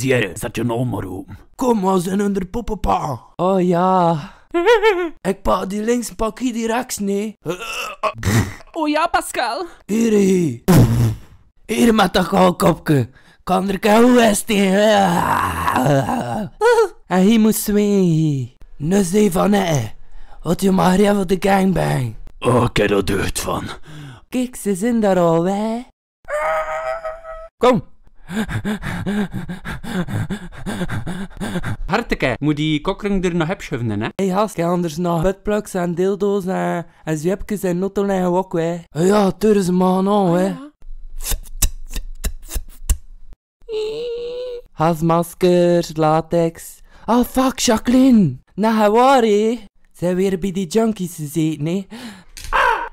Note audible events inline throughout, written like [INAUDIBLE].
je, zet je nog maar open. Kom, als een onder Oh ja. [LAUGHS] Ik pak die links, pak die rechts, nee. [LAUGHS] Oh ja, Pascal. Hier, hier. Hier met dat gouden kopje. Kan er koude west [LAUGHS] En hier moet swingen. Nu zie van het. Wat je maar even de gangbang. Oh, ik heb er van. Kijk, ze zijn daar al, hè. Kom, Harteke, moet die kokring er nog schuiven, hè? Hey gast, anders nog bedplugs en dildo's en, en zweepjes en notten en ook, hè. Ah ja, tuur ze maar aan, hè. Hasmaskers, ah, latex. oh, fuck, Jacqueline. Na waar, hè? Zijn weer bij die junkies gezeten, hè? Ah!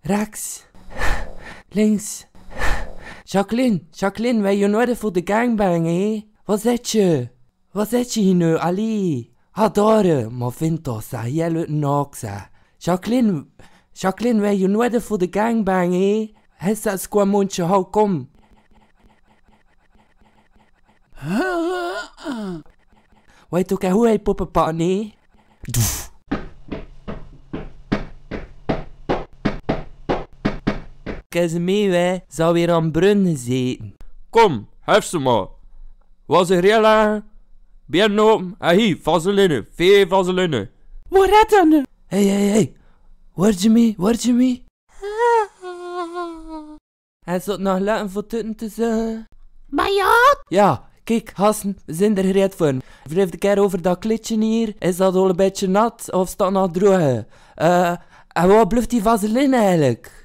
Rechts. Links. Jacqueline, Jacqueline, we je nodig voor de gangbang, hè? Wat zet je? Wat zet je hier nu, Ali? Adore, eh, ma vintosa, jelle noxa. Jacqueline, Jacqueline, we je nodig voor de gangbang, hè? Hessa squamontje, hou kom. [LAUGHS] Weet ook hoe hij poppenpa, nee? Doef. Kijk mee, wij. zou weer aan brunnen zitten. Kom, hef ze maar. Was er heel lang? Bien open. hier, vaseline. Veel vaseline. Wat red dan? Hé, hé, hé. Word je mee? Word je mee? Hij zat nog laten voor tutten te zijn. Maar ja? Ja, kijk, hassen, we zijn er gereed voor. de keer over dat klitje hier. Is dat al een beetje nat of staat nog droog? Eh, uh, en wat bluft die vaseline eigenlijk?